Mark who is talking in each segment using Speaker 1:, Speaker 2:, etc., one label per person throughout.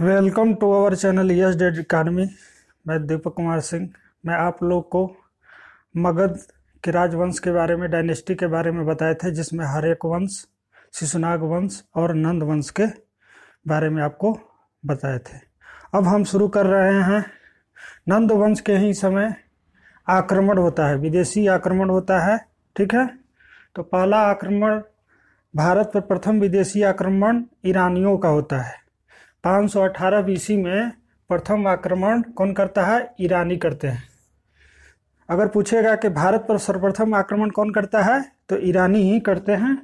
Speaker 1: welcome to our channel yes dead academy मैं दीपक कुमार सिंह मैं आप लोग को मगध के राजवंश के बारे में डायनेस्टी के बारे में बताए थे जिसमें हरेक वंश शिशुनाग वंश और नंद वंश के बारे में आपको बताए थे अब हम शुरू कर रहे हैं नंद वंश के ही समय आक्रमण होता है विदेशी आक्रमण होता है ठीक है तो पहला आक्रमण भारत पर प्रथम विदेशी आक्रमण ईरानियों का होता है 518 सौ बीसी में प्रथम आक्रमण कौन करता है ईरानी करते हैं अगर पूछेगा कि भारत पर सर्वप्रथम आक्रमण कौन करता है तो ईरानी ही करते हैं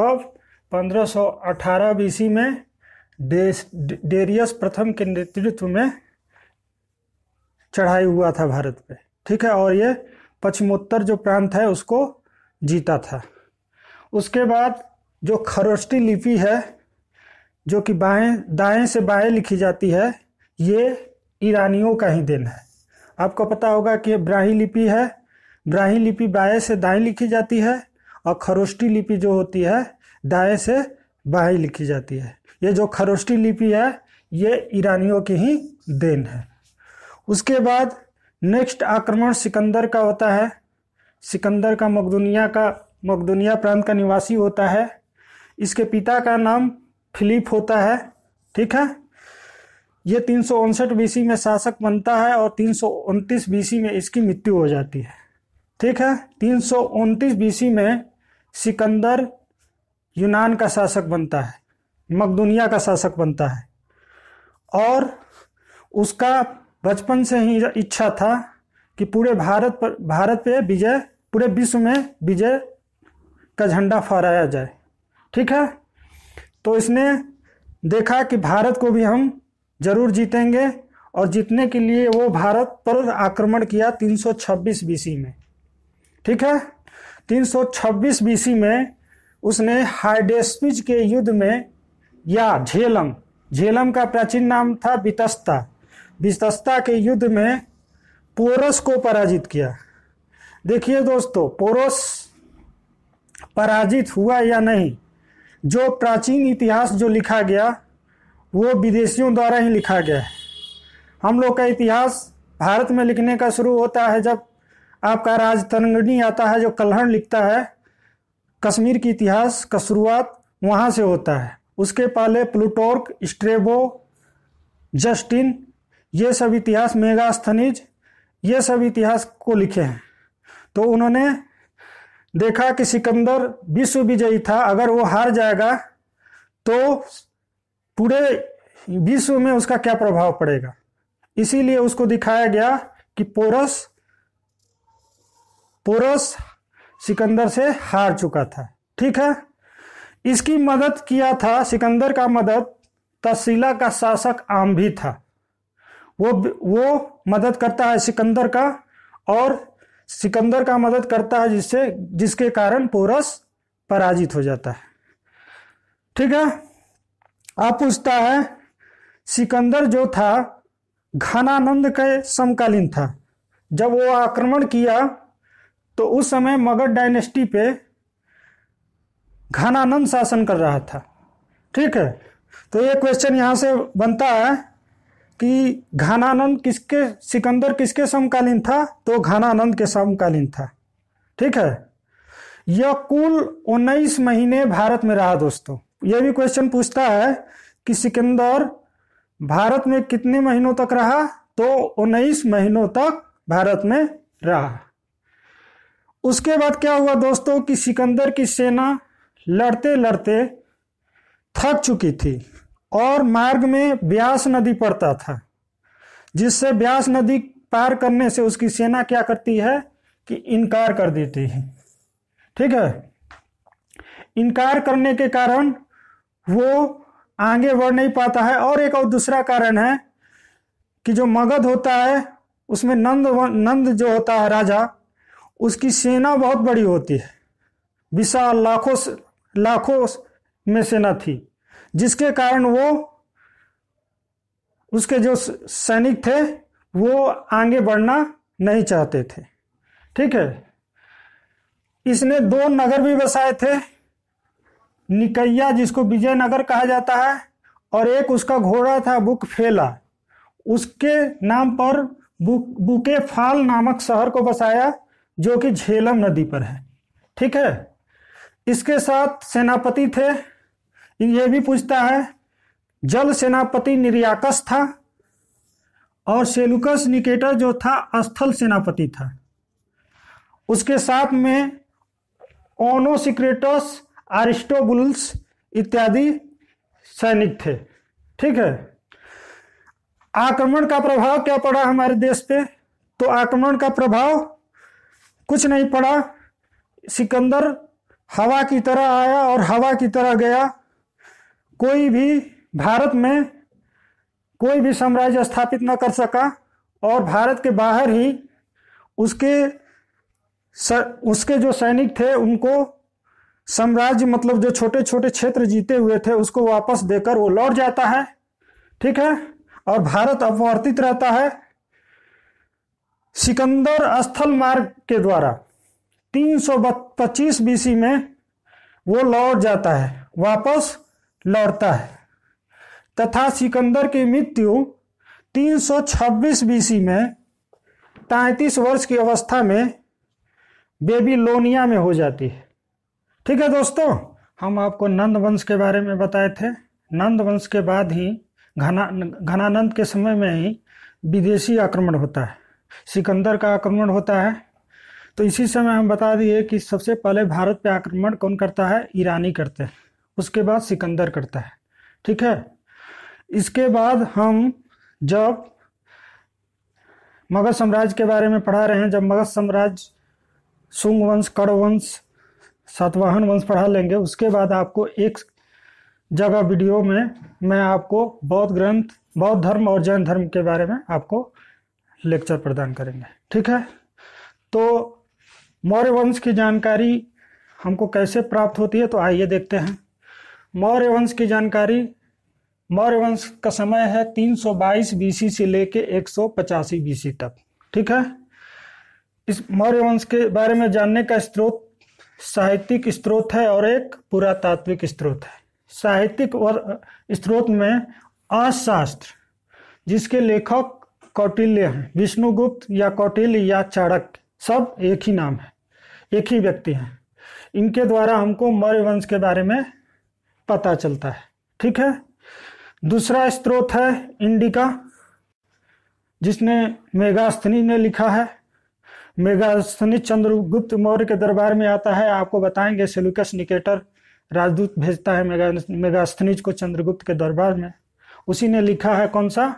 Speaker 1: कब 1518 सौ बीसी में डेरियस डेरियस प्रथम के नेतृत्व में चढ़ाई हुआ था भारत पे ठीक है और ये पश्चिमोत्तर जो प्रांत है उसको जीता था उसके बाद जो खरोष्टी लिपि है जो कि बाएं दाएं से बाएं लिखी जाती है ये ईरानियों का ही देन है आपको पता होगा कि ब्राही लिपि है ब्राही लिपि बाएं से दाएं लिखी जाती है और खरोष्टी लिपि जो होती है दाएं से बाएं लिखी जाती है ये जो खरोष्टी लिपि है ये ईरानियों की ही देन है उसके बाद नेक्स्ट आक्रमण सिकंदर का होता है सिकंदर का मकदुनिया का मकदुनिया प्रांत का निवासी होता है इसके पिता का नाम फिलिप होता है ठीक है ये तीन सौ बीसी में शासक बनता है और तीन सौ बीसी में इसकी मृत्यु हो जाती है ठीक है तीन सौ बीसी में सिकंदर यूनान का शासक बनता है मकदुनिया का शासक बनता है और उसका बचपन से ही इच्छा था कि पूरे भारत पर भारत पे विजय पूरे विश्व में विजय का झंडा फहराया जाए ठीक है तो इसने देखा कि भारत को भी हम जरूर जीतेंगे और जीतने के लिए वो भारत पर आक्रमण किया 326 बीसी में ठीक है 326 बीसी में उसने हाइडेस्पिज के युद्ध में या झेलम झेलम का प्राचीन नाम था बितस्ता बितस्ता के युद्ध में पोरस को पराजित किया देखिए दोस्तों पोरस पराजित हुआ या नहीं जो प्राचीन इतिहास जो लिखा गया वो विदेशियों द्वारा ही लिखा गया है हम लोग का इतिहास भारत में लिखने का शुरू होता है जब आपका राजतरंगणी आता है जो कलहण लिखता है कश्मीर की इतिहास का शुरुआत वहाँ से होता है उसके पहले प्लूटोर्क स्ट्रेबो जस्टिन ये सब इतिहास मेगास्थनिज ये सब इतिहास को लिखे हैं तो उन्होंने देखा कि सिकंदर विश्व विजयी था अगर वो हार जाएगा तो पूरे विश्व में उसका क्या प्रभाव पड़ेगा इसीलिए उसको दिखाया गया कि पोरस पोरस सिकंदर से हार चुका था ठीक है इसकी मदद किया था सिकंदर का मदद तहसीला का शासक आम भी था वो वो मदद करता है सिकंदर का और सिकंदर का मदद करता है जिससे जिसके कारण पोरस पराजित हो जाता है ठीक है आप पूछता है सिकंदर जो था घनानंद के समकालीन था जब वो आक्रमण किया तो उस समय मगध डायनेस्टी पे घनानंद शासन कर रहा था ठीक है तो ये क्वेश्चन यहां से बनता है कि घनानंद किसके सिकंदर किसके समकालीन था तो घनानंद के समकालीन था ठीक है यह कुल 19 महीने भारत में रहा दोस्तों यह भी क्वेश्चन पूछता है कि सिकंदर भारत में कितने महीनों तक रहा तो 19 महीनों तक भारत में रहा उसके बाद क्या हुआ दोस्तों कि सिकंदर की सेना लड़ते लड़ते थक चुकी थी और मार्ग में ब्यास नदी पड़ता था जिससे ब्यास नदी पार करने से उसकी सेना क्या करती है कि इनकार कर देती है ठीक है इनकार करने के कारण वो आगे बढ़ नहीं पाता है और एक और दूसरा कारण है कि जो मगध होता है उसमें नंद नंद जो होता है राजा उसकी सेना बहुत बड़ी होती है विशाल लाखों लाखों में सेना थी जिसके कारण वो उसके जो सैनिक थे वो आगे बढ़ना नहीं चाहते थे ठीक है इसने दो नगर भी बसाए थे निकैया जिसको विजयनगर कहा जाता है और एक उसका घोड़ा था बुक फेला उसके नाम पर बुक बुके फाल नामक शहर को बसाया जो कि झेलम नदी पर है ठीक है इसके साथ सेनापति थे ये भी पूछता है जल सेनापति निर्याकस था और सेलुकस निकेटर जो था स्थल सेनापति था उसके साथ में ओनोसिक्रेटस आरिस्टोबुल्स इत्यादि सैनिक थे ठीक है आक्रमण का प्रभाव क्या पड़ा हमारे देश पे तो आक्रमण का प्रभाव कुछ नहीं पड़ा सिकंदर हवा की तरह आया और हवा की तरह गया कोई भी भारत में कोई भी साम्राज्य स्थापित न कर सका और भारत के बाहर ही उसके उसके जो सैनिक थे उनको साम्राज्य मतलब जो छोटे छोटे क्षेत्र जीते हुए थे उसको वापस देकर वो लौट जाता है ठीक है और भारत अपवर्तित रहता है सिकंदर स्थल मार्ग के द्वारा 325 बीसी में वो लौट जाता है वापस लौटता है तथा सिकंदर की मृत्यु 326 बीसी में तैतीस वर्ष की अवस्था में बेबीलोनिया में हो जाती है ठीक है दोस्तों हम आपको नंद वंश के बारे में बताए थे नंद वंश के बाद ही घना घनानंद के समय में ही विदेशी आक्रमण होता है सिकंदर का आक्रमण होता है तो इसी समय हम बता दिए कि सबसे पहले भारत पे आक्रमण कौन करता है ईरानी करते हैं उसके बाद सिकंदर करता है ठीक है इसके बाद हम जब मगध साम्राज्य के बारे में पढ़ा रहे हैं जब मगध साम्राज्य सुंग वंश कड़ वंश सातवाहन वंश पढ़ा लेंगे उसके बाद आपको एक जगह वीडियो में मैं आपको बौद्ध ग्रंथ बौद्ध धर्म और जैन धर्म के बारे में आपको लेक्चर प्रदान करेंगे ठीक है तो मौर्य वंश की जानकारी हमको कैसे प्राप्त होती है तो आइए देखते हैं मौर्य वंश की जानकारी मौर्य वंश का समय है 322 बीसी से लेके एक बीसी तक ठीक है इस मौर्य वंश के बारे में जानने का स्रोत साहित्यिक स्रोत है और एक पुरातात्विक स्रोत है साहित्यिक और स्रोत में अशास्त्र जिसके लेखक कौटिल्य हैं विष्णुगुप्त या कौटिल्य या चाणक सब एक ही नाम है एक ही व्यक्ति हैं इनके द्वारा हमको मौर्य वंश के बारे में पता चलता है ठीक है दूसरा स्त्रोत है इंडिका जिसने मेगास्थनी ने लिखा है मेगास्थनी चंद्रगुप्त मौर्य के दरबार में आता है आपको बताएंगे सेलुकस निकेटर राजदूत भेजता है मेगा मेगास्थनीज को चंद्रगुप्त के दरबार में उसी ने लिखा है कौन सा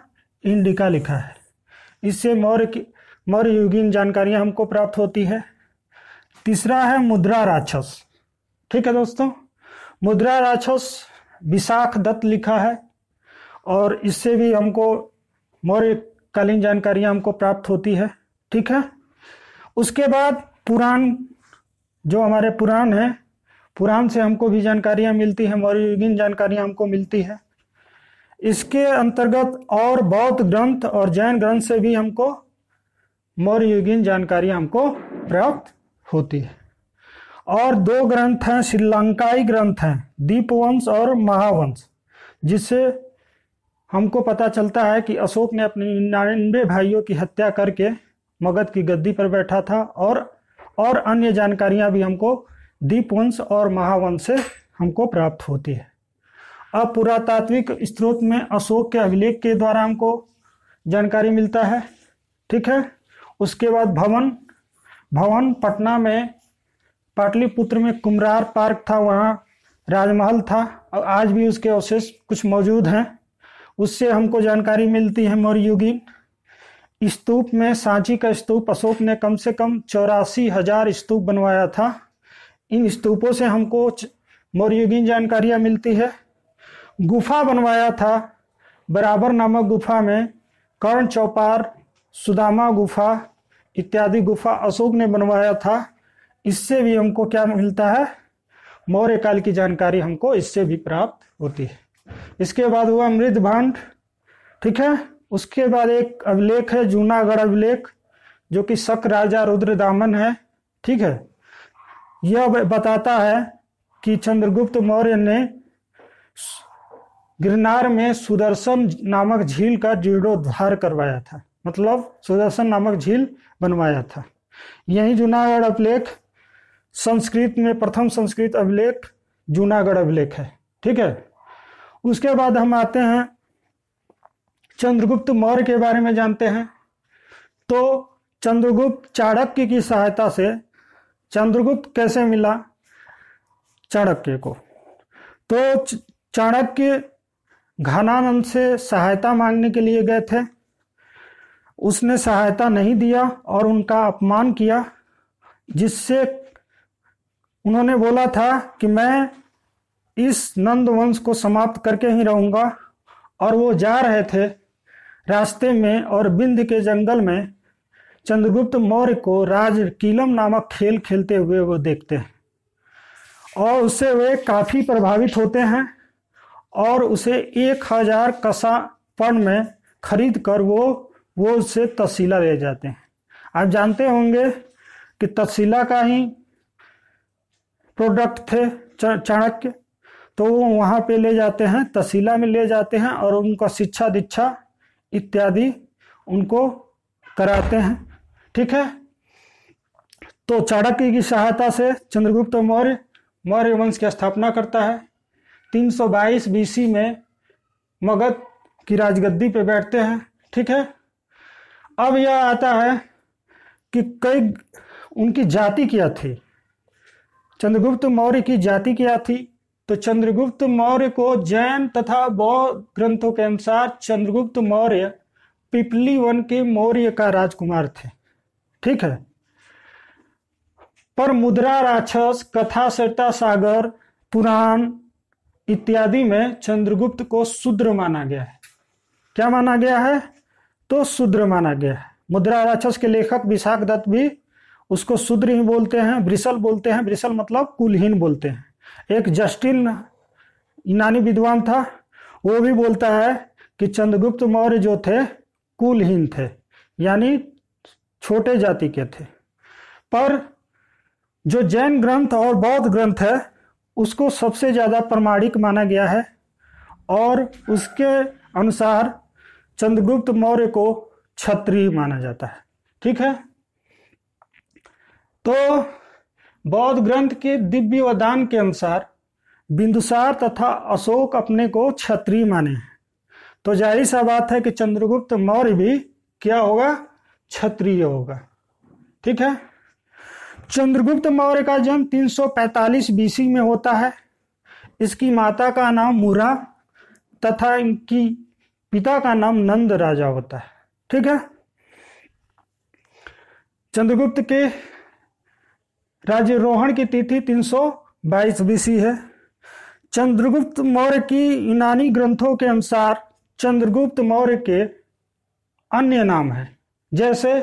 Speaker 1: इंडिका लिखा है इससे मौर्य की मौर्य युगीन जानकारियां हमको प्राप्त होती है तीसरा है मुद्रा राक्षस ठीक है दोस्तों मुद्रा राक्षस विशाख दत्त लिखा है और इससे भी हमको मौर्यकालीन जानकारियां हमको प्राप्त होती है ठीक है उसके बाद पुराण जो हमारे पुराण है पुराण से हमको भी जानकारियां मिलती है मौर्ययुगीन जानकारियां हमको मिलती है इसके अंतर्गत और बौद्ध ग्रंथ और जैन ग्रंथ से भी हमको मौर्ययुगीन जानकारियां हमको प्राप्त होती है और दो ग्रंथ हैं श्रीलंकाई ग्रंथ हैं दीपवंश और महावंश जिससे हमको पता चलता है कि अशोक ने अपने निन्यानवे भाइयों की हत्या करके मगध की गद्दी पर बैठा था और और अन्य जानकारियां भी हमको दीपवंश और महावंश से हमको प्राप्त होती है अब पुरातात्विक स्त्रोत में अशोक के अभिलेख के द्वारा हमको जानकारी मिलता है ठीक है उसके बाद भवन भवन पटना में पाटलिपुत्र में कुमरार पार्क था वहाँ राजमहल था और आज भी उसके अवशेष कुछ मौजूद हैं उससे हमको जानकारी मिलती है मौर्युगीन स्तूप में सांची का स्तूप अशोक ने कम से कम चौरासी हजार स्तूप बनवाया था इन स्तूपों से हमको मौर्युगीन जानकारियाँ मिलती है गुफा बनवाया था बराबर नामक गुफा में कर्ण चौपार सुदामा गुफा इत्यादि गुफा अशोक ने बनवाया था इससे भी हमको क्या मिलता है मौर्य काल की जानकारी हमको इससे भी प्राप्त होती है इसके बाद हुआ मृद भांड ठीक है उसके बाद एक अभिलेख है जूनागढ़ अभिलेख जो कि शक राजा रुद्र दामन है ठीक है यह बताता है कि चंद्रगुप्त मौर्य ने गिरनार में सुदर्शन नामक झील का जीर्णोद्वार करवाया था मतलब सुदर्शन नामक झील बनवाया था यही जूनागढ़ अभिलेख संस्कृत में प्रथम संस्कृत अभिलेख जूनागढ़ अभिलेख है ठीक है उसके बाद हम आते हैं चंद्रगुप्त मौर्य के बारे में जानते हैं तो चंद्रगुप्त चाणक्य की सहायता से चंद्रगुप्त कैसे मिला चाणक्य को तो चाणक्य घनानंद से सहायता मांगने के लिए गए थे उसने सहायता नहीं दिया और उनका अपमान किया जिससे उन्होंने बोला था कि मैं इस नंद वंश को समाप्त करके ही रहूंगा और वो जा रहे थे रास्ते में और बिंद के जंगल में चंद्रगुप्त मौर्य को राज कीलम नामक खेल खेलते हुए वो देखते हैं और उससे वे काफ़ी प्रभावित होते हैं और उसे एक हजार कसा में खरीद कर वो वो उससे तसीला ले जाते हैं आप जानते होंगे कि तसीला का ही प्रोडक्ट थे चाणक्य तो वो वहाँ पे ले जाते हैं तहसीला में ले जाते हैं और उनका शिक्षा दीक्षा इत्यादि उनको कराते हैं ठीक है तो चाणक्य की सहायता से चंद्रगुप्त मौर्य मौर्य वंश की स्थापना करता है 322 बीसी में मगध की राजगद्दी पे बैठते हैं ठीक है अब यह आता है कि कई उनकी जाति क्या थी चंद्रगुप्त मौर्य की जाति क्या थी तो चंद्रगुप्त मौर्य को जैन तथा बौद्ध ग्रंथों के अनुसार चंद्रगुप्त मौर्य पिपली वन के मौर्य का राजकुमार थे ठीक है पर मुद्रा राक्षस कथा सरता सागर पुराण इत्यादि में चंद्रगुप्त को शूद्र माना गया है क्या माना गया है तो शूद्र माना गया है मुद्रा राक्षस के लेखक विशाख दत्त भी उसको ही बोलते हैं ब्रिसल बोलते हैं ब्रिसल मतलब कुलहीन बोलते हैं एक जस्टिन यूनानी विद्वान था वो भी बोलता है कि चंद्रगुप्त मौर्य जो थे कुलहीन थे यानी छोटे जाति के थे पर जो जैन ग्रंथ और बौद्ध ग्रंथ है उसको सबसे ज़्यादा प्रमाणिक माना गया है और उसके अनुसार चंद्रगुप्त मौर्य को क्षत्रिय माना जाता है ठीक है तो बौद्ध ग्रंथ के दिव्य वदान के अनुसार बिंदुसार तथा अशोक अपने को क्षत्रिय माने तो जाहिर सा बात है कि चंद्रगुप्त मौर्य भी क्या होगा क्षत्रिय होगा ठीक है चंद्रगुप्त मौर्य का जन्म 345 बीसी में होता है इसकी माता का नाम मुरा तथा इनकी पिता का नाम नंद राजा होता है ठीक है चंद्रगुप्त के रोहन की तिथि 322 बीसी है चंद्रगुप्त मौर्य की यूनानी ग्रंथों के अनुसार चंद्रगुप्त मौर्य के अन्य नाम है जैसे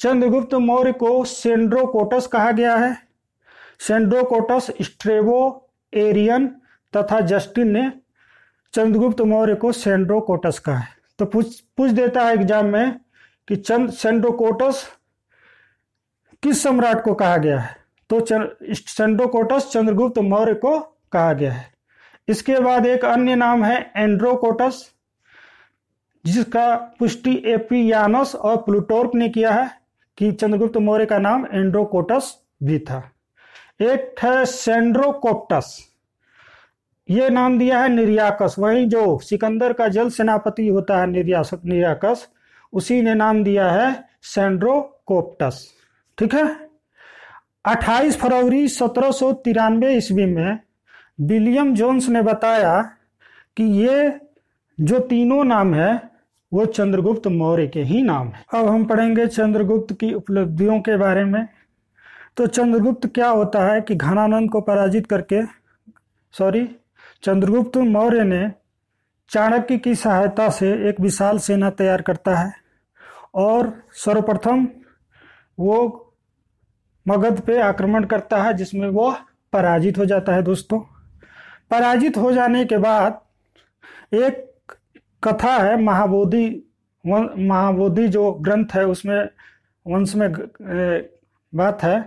Speaker 1: चंद्रगुप्त मौर्य को सेंड्रोकोटस कहा गया है सेंड्रोकोटस स्ट्रेबो एरियन तथा जस्टिन ने चंद्रगुप्त मौर्य को सेंड्रोकोटस कहा है तो पूछ पूछ देता है एग्जाम में कि चंद सेंड्रोकोटस किस सम्राट को कहा गया है तो चंद्रोकोटस चंद्रगुप्त मौर्य को कहा गया है इसके बाद एक अन्य नाम है एंड्रोकोटस जिसका पुष्टि एपियानस और प्लूटोर्क ने किया है कि चंद्रगुप्त मौर्य का नाम एंड्रोकोटस भी था एक है सेंड्रोकोप्टस ये नाम दिया है निर्याकस वही जो सिकंदर का जल सेनापति होता है निर्यासक निर्याकस उसी ने नाम दिया है सेंड्रोकोप्टस ठीक है 28 फरवरी सत्रह ईस्वी में विलियम जोन्स ने बताया कि ये जो तीनों नाम है वो चंद्रगुप्त मौर्य के ही नाम है अब हम पढ़ेंगे चंद्रगुप्त की उपलब्धियों के बारे में तो चंद्रगुप्त क्या होता है कि घनानंद को पराजित करके सॉरी चंद्रगुप्त मौर्य ने चाणक्य की सहायता से एक विशाल सेना तैयार करता है और सर्वप्रथम वो मगध पे आक्रमण करता है जिसमें वो पराजित हो जाता है दोस्तों पराजित हो जाने के बाद एक कथा है महाबोधि महाबोधि जो ग्रंथ है उसमें वंश में बात है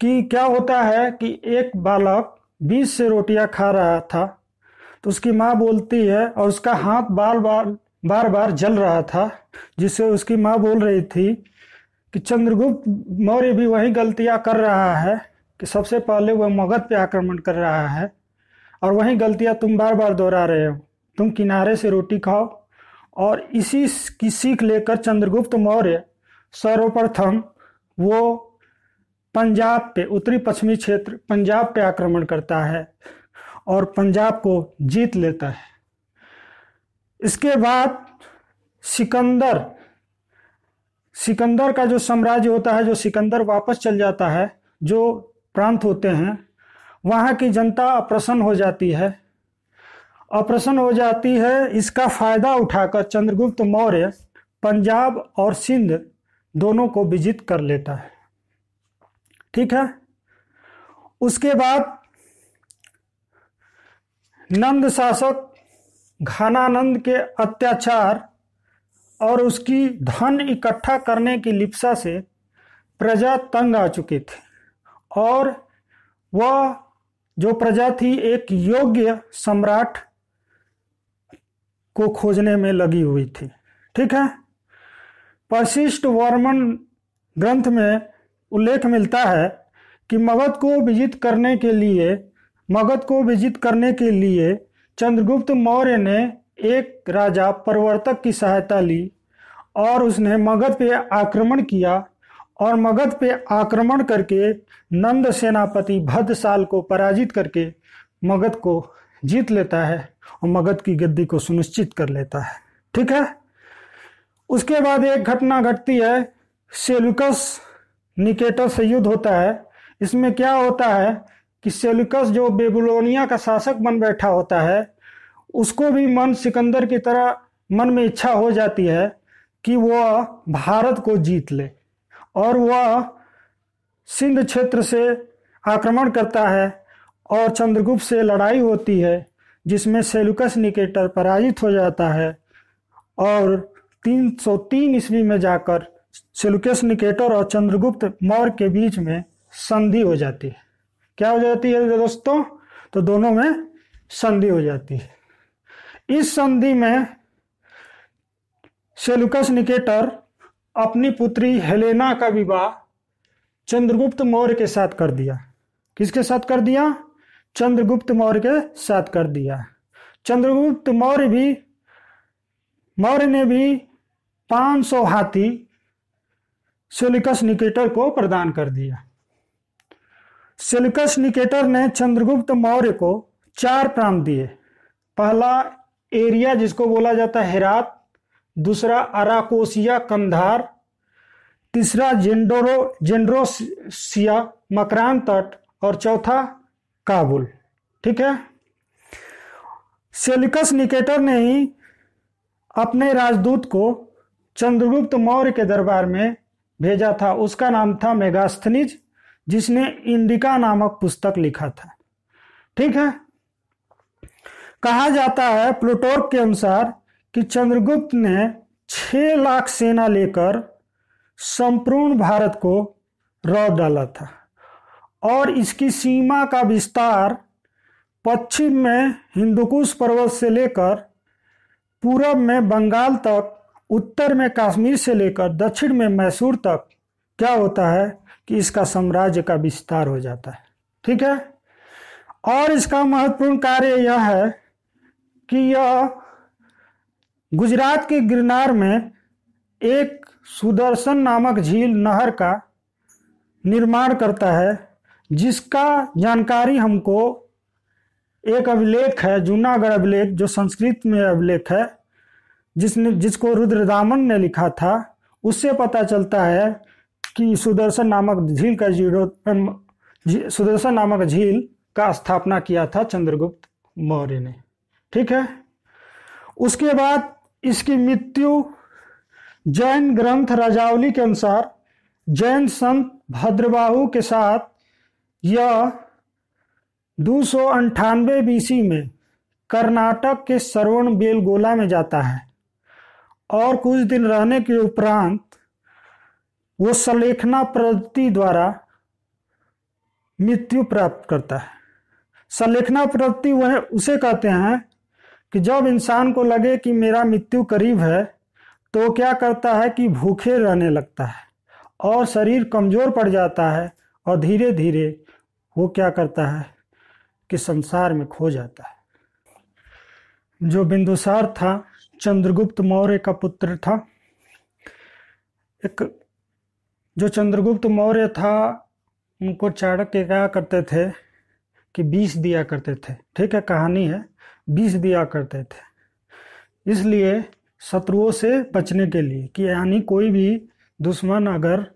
Speaker 1: कि क्या होता है कि एक बालक बीस से रोटियां खा रहा था तो उसकी माँ बोलती है और उसका हाथ बार बार बार बार जल रहा था जिससे उसकी माँ बोल रही थी कि चंद्रगुप्त मौर्य भी वही गलतियां कर रहा है कि सबसे पहले वह मगध पे आक्रमण कर रहा है और वही गलतियाँ तुम बार बार दोहरा रहे हो तुम किनारे से रोटी खाओ और इसी की सीख लेकर चंद्रगुप्त मौर्य सर्वप्रथम वो पंजाब पे उत्तरी पश्चिमी क्षेत्र पंजाब पे आक्रमण करता है और पंजाब को जीत लेता है इसके बाद सिकंदर सिकंदर का जो साम्राज्य होता है जो सिकंदर वापस चल जाता है जो प्रांत होते हैं वहाँ की जनता अप्रसन्न हो जाती है अप्रसन्न हो जाती है इसका फायदा उठाकर चंद्रगुप्त मौर्य पंजाब और सिंध दोनों को विजित कर लेता है ठीक है उसके बाद नंद शासक घनानंद के अत्याचार और उसकी धन इकट्ठा करने की लिप्सा से प्रजा तंग आ चुके थे और वह जो प्रजा थी एक योग्य सम्राट को खोजने में लगी हुई थी ठीक है परशिष्ट वर्मन ग्रंथ में उल्लेख मिलता है कि मगध को विजित करने के लिए मगध को विजित करने के लिए चंद्रगुप्त मौर्य ने एक राजा प्रवर्तक की सहायता ली और उसने मगध पे आक्रमण किया और मगध पे आक्रमण करके नंद सेनापति भद्रसाल को पराजित करके मगध को जीत लेता है और मगध की गद्दी को सुनिश्चित कर लेता है ठीक है उसके बाद एक घटना घटती है सेलुकस निकेटर से युद्ध होता है इसमें क्या होता है कि सेलुकस जो बेबुलोनिया का शासक बन बैठा होता है उसको भी मन सिकंदर की तरह मन में इच्छा हो जाती है कि वह भारत को जीत ले और वह सिंध क्षेत्र से आक्रमण करता है और चंद्रगुप्त से लड़ाई होती है जिसमें सेलुकस निकेटर पराजित हो जाता है और 303 ईस्वी में जाकर सेलुकस निकेटर और चंद्रगुप्त मौर्य के बीच में संधि हो जाती है क्या हो जाती है दोस्तों तो दोनों में संधि हो जाती है इस संधि में सेलुकस निकेटर अपनी पुत्री हेलेना का विवाह चंद्रगुप्त मौर्य के साथ कर दिया किसके साथ कर दिया चंद्रगुप्त मौर्य के साथ कर दिया चंद्रगुप्त मौर्य भी मौर्य ने भी 500 हाथी सेलुकस निकेटर को प्रदान कर दिया सेलुकस निकेटर ने चंद्रगुप्त मौर्य को चार प्रांत दिए पहला एरिया जिसको बोला जाता है हेरात दूसरा अराकोसिया कंधार तीसरा जेंडोरो जेंड्रोसिया मकरान तट और चौथा काबुल ठीक है सेलिकस निकेटर ने ही अपने राजदूत को चंद्रगुप्त मौर्य के दरबार में भेजा था उसका नाम था मेगास्थनिज जिसने इंडिका नामक पुस्तक लिखा था ठीक है कहा जाता है प्लूटोर्क के अनुसार कि चंद्रगुप्त ने छः लाख सेना लेकर संपूर्ण भारत को रौद डाला था और इसकी सीमा का विस्तार पश्चिम में हिंदुकुश पर्वत से लेकर पूरब में बंगाल तक उत्तर में कश्मीर से लेकर दक्षिण में मैसूर तक क्या होता है कि इसका साम्राज्य का विस्तार हो जाता है ठीक है और इसका महत्वपूर्ण कार्य यह है कि यह गुजरात के गिरनार में एक सुदर्शन नामक झील नहर का निर्माण करता है जिसका जानकारी हमको एक अभिलेख है जूनागढ़ अभिलेख जो संस्कृत में अभिलेख है जिसने जिसको रुद्रदामन ने लिखा था उससे पता चलता है कि सुदर्शन नामक झील का जीरो सुदर्शन नामक झील का स्थापना किया था चंद्रगुप्त मौर्य ने ठीक है उसके बाद इसकी मृत्यु जैन ग्रंथ राजावली के अनुसार जैन संत भद्रबाहु के साथ यह दो सौ बीसी में कर्नाटक के श्रवण बेलगोला में जाता है और कुछ दिन रहने के उपरांत वो सलेखना प्रति द्वारा मृत्यु प्राप्त करता है सलेखना प्रति वह उसे कहते हैं कि जब इंसान को लगे कि मेरा मृत्यु करीब है तो क्या करता है कि भूखे रहने लगता है और शरीर कमज़ोर पड़ जाता है और धीरे धीरे वो क्या करता है कि संसार में खो जाता है जो बिंदुसार था चंद्रगुप्त मौर्य का पुत्र था एक जो चंद्रगुप्त मौर्य था उनको चाणक्य क्या करते थे कि बीस दिया करते थे ठीक है कहानी है विष दिया करते थे इसलिए शत्रुओं से बचने के लिए कि यानी कोई भी दुश्मन अगर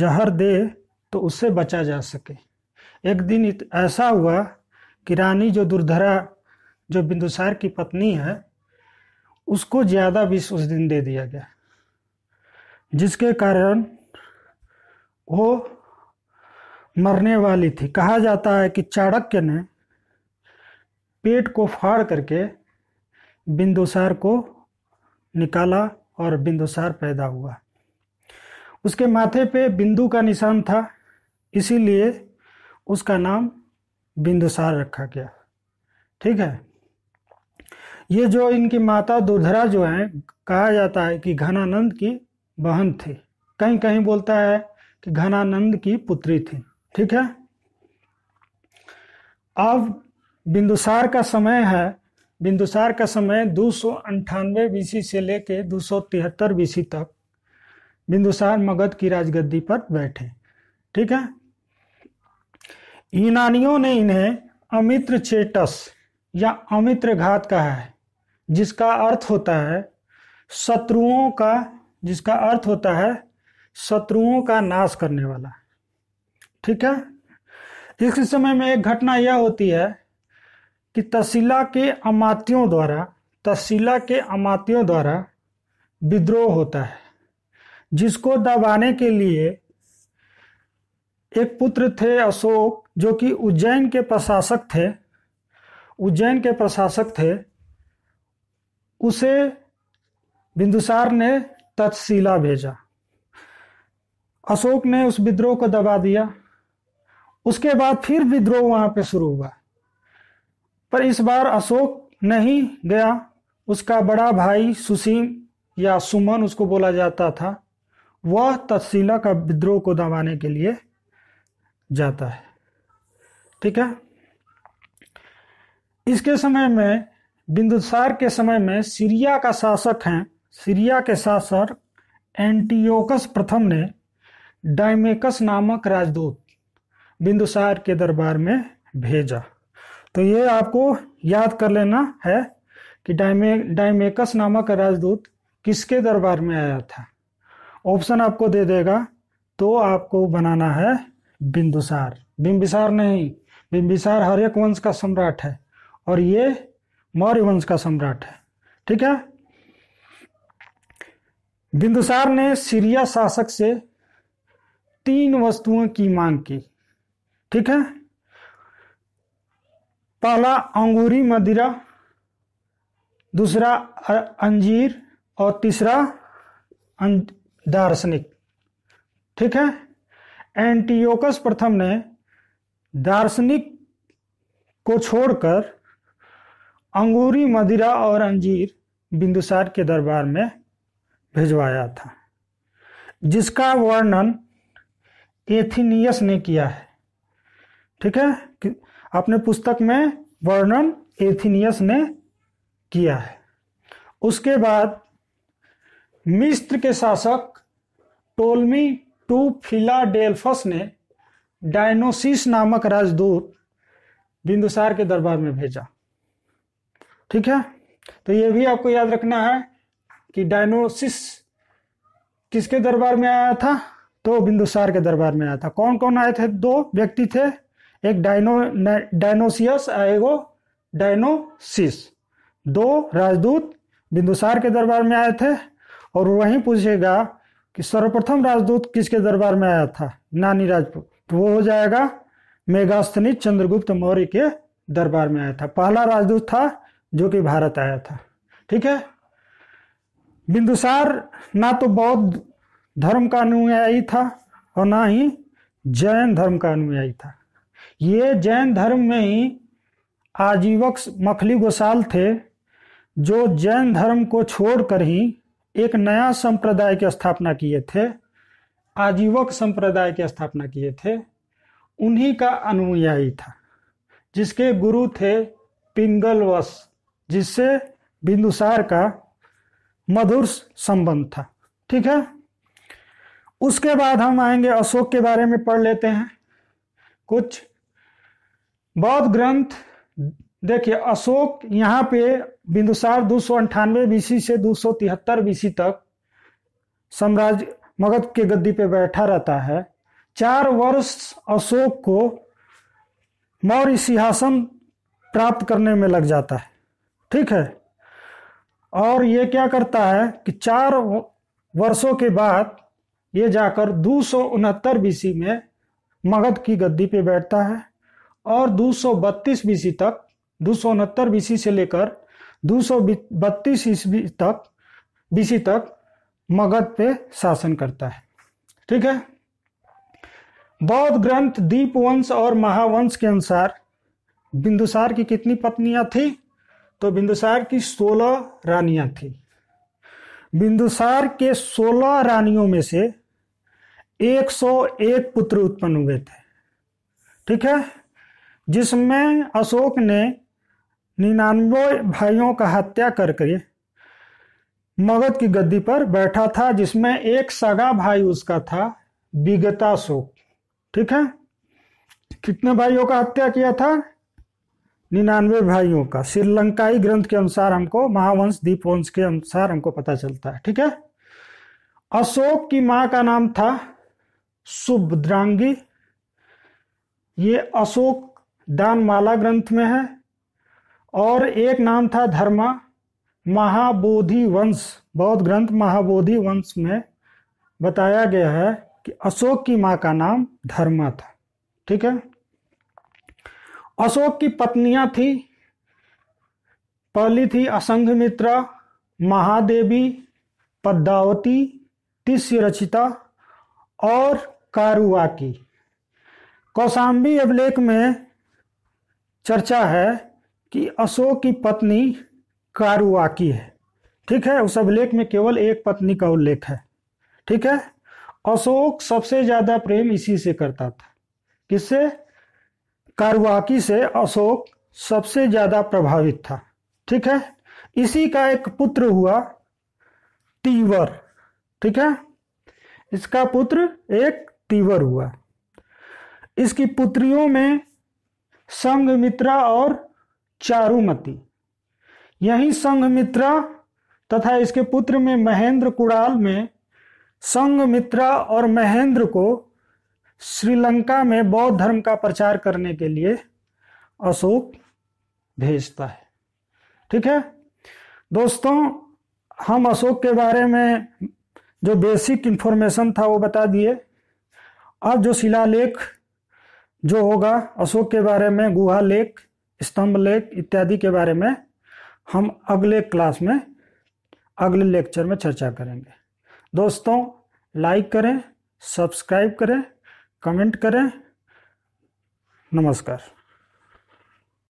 Speaker 1: जहर दे तो उससे बचा जा सके एक दिन ऐसा हुआ कि रानी जो दुर्धरा जो बिंदुसार की पत्नी है उसको ज़्यादा विष उस दिन दे दिया गया जिसके कारण वो मरने वाली थी कहा जाता है कि चाणक्य ने पेट को फाड़ करके बिंदुसार को निकाला और बिंदुसार पैदा हुआ उसके माथे पे बिंदु का निशान था इसीलिए उसका नाम बिंदुसार रखा गया ठीक है ये जो इनकी माता दुधरा जो है कहा जाता है कि घनानंद की बहन थी कहीं कहीं बोलता है कि घनानंद की पुत्री थी ठीक है अब बिंदुसार का समय है बिंदुसार का समय दो सौ अंठानवे बीसी से लेकर दो सौ तिहत्तर बीसी तक बिंदुसार मगध की राजगद्दी पर बैठे ठीक है यूनानियों ने इन्हें अमित्र चेटस या अमित्र घात कहा है जिसका अर्थ होता है शत्रुओं का जिसका अर्थ होता है शत्रुओं का नाश करने वाला ठीक है इस समय में एक घटना यह होती है कि तहसीला के अमातियों द्वारा तहसीला के अमातियों द्वारा विद्रोह होता है जिसको दबाने के लिए एक पुत्र थे अशोक जो कि उज्जैन के प्रशासक थे उज्जैन के प्रशासक थे उसे बिंदुसार ने तत्शिला भेजा अशोक ने उस विद्रोह को दबा दिया उसके बाद फिर विद्रोह वहां पे शुरू हुआ पर इस बार अशोक नहीं गया उसका बड़ा भाई सुसीम या सुमन उसको बोला जाता था वह तफसीला का विद्रोह को दबाने के लिए जाता है ठीक है इसके समय में बिंदुसार के समय में सीरिया का शासक हैं सीरिया के शासक एंटीओकस प्रथम ने डायमेकस नामक राजदूत बिंदुसार के दरबार में भेजा तो ये आपको याद कर लेना है कि डायमे डायमेकस नामक राजदूत किसके दरबार में आया था ऑप्शन आपको दे देगा तो आपको बनाना है बिंदुसार बिंबिसार नहीं बिंबिसार हर एक वंश का सम्राट है और ये मौर्य वंश का सम्राट है ठीक है बिंदुसार ने सीरिया शासक से तीन वस्तुओं की मांग की ठीक है पहला अंगूरी मदिरा दूसरा अंजीर और तीसरा अं- दार्शनिक ठीक है एंटीयोकस प्रथम ने दार्शनिक को छोड़कर अंगूरी मदिरा और अंजीर बिंदुसार के दरबार में भिजवाया था जिसका वर्णन एथीनियस ने किया है ठीक है अपने पुस्तक में वर्णन एथिनियस ने किया है उसके बाद मिस्र के शासक टोलमी टू फिलाडेल्फस ने डायनोसिस नामक राजदूत बिंदुसार के दरबार में भेजा ठीक है तो यह भी आपको याद रखना है कि डायनोसिस किसके दरबार में आया था तो बिंदुसार के दरबार में आया था कौन कौन आए थे दो व्यक्ति थे एक डायनो डायनोसियस एगो डायनोसिस दो राजदूत बिंदुसार के दरबार में आए थे और वहीं पूछेगा कि सर्वप्रथम राजदूत किसके दरबार में आया था नानी राजपूत तो वो हो जाएगा मेघास्तनी चंद्रगुप्त मौर्य के दरबार में आया था पहला राजदूत था जो कि भारत आया था ठीक है बिंदुसार ना तो बौद्ध धर्म का अनुयायी था और ना ही जैन धर्म का अनुयायी था ये जैन धर्म में ही आजीवक मखली गोसाल थे जो जैन धर्म को छोड़कर ही एक नया संप्रदाय की स्थापना किए थे आजीवक संप्रदाय की स्थापना किए थे उन्हीं का अनुयायी था जिसके गुरु थे पिंगलवश जिससे बिंदुसार का मधुर संबंध था ठीक है उसके बाद हम आएंगे अशोक के बारे में पढ़ लेते हैं कुछ बौद्ध ग्रंथ देखिए अशोक यहाँ पे बिंदुसार दो सौ अंठानवे बीसी से दो सौ तिहत्तर बीसी तक साम्राज्य मगध के गद्दी पे बैठा रहता है चार वर्ष अशोक को मौर्य सिंहासन प्राप्त करने में लग जाता है ठीक है और ये क्या करता है कि चार वर्षों के बाद ये जाकर दो सौ उनहत्तर बीसी में मगध की गद्दी पे बैठता है और 232 बीसी तक दो बीसी से लेकर बत्तीस ईस्वी तक बीसी तक मगध पे शासन करता है ठीक है बौद्ध ग्रंथ दीप वंश और महावंश के अनुसार बिंदुसार की कितनी पत्नियां थी तो बिंदुसार की सोलह रानियां थी बिंदुसार के सोलह रानियों में से 101 पुत्र उत्पन्न हुए थे ठीक है जिसमें अशोक ने निन्यानवे भाइयों का हत्या करके मगध की गद्दी पर बैठा था जिसमें एक सगा भाई उसका था विगताशोक ठीक है कितने भाइयों का हत्या किया था निन्यानवे भाइयों का श्रीलंकाई ग्रंथ के अनुसार हमको महावंश दीपवंश के अनुसार हमको पता चलता है ठीक है अशोक की माँ का नाम था सुभद्रांगी ये अशोक दानमाला ग्रंथ में है और एक नाम था धर्मा महाबोधि वंश बौद्ध ग्रंथ महाबोधि वंश में बताया गया है कि अशोक की मां का नाम धर्मा था ठीक है अशोक की पत्नियां थी पहली थी असंघ मित्रा महादेवी पद्मावती तिश्य रचिता और कारुआ की कौशाम्बी अभिलेख में चर्चा है कि अशोक की पत्नी कारुआकी है ठीक है उस अभिलेख में केवल एक पत्नी का उल्लेख है ठीक है अशोक सबसे ज्यादा प्रेम इसी से करता था किससे कारुआकी से अशोक सबसे ज्यादा प्रभावित था ठीक है इसी का एक पुत्र हुआ तीवर ठीक है इसका पुत्र एक तीवर हुआ इसकी पुत्रियों में संघमित्रा और चारुमती यही संघमित्रा तथा इसके पुत्र में महेंद्र कुड़ाल में संघमित्रा और महेंद्र को श्रीलंका में बौद्ध धर्म का प्रचार करने के लिए अशोक भेजता है ठीक है दोस्तों हम अशोक के बारे में जो बेसिक इन्फॉर्मेशन था वो बता दिए अब जो शिलालेख जो होगा अशोक के बारे में गुहा लेख स्तंभ लेख इत्यादि के बारे में हम अगले क्लास में अगले लेक्चर में चर्चा करेंगे दोस्तों लाइक करें सब्सक्राइब करें कमेंट करें नमस्कार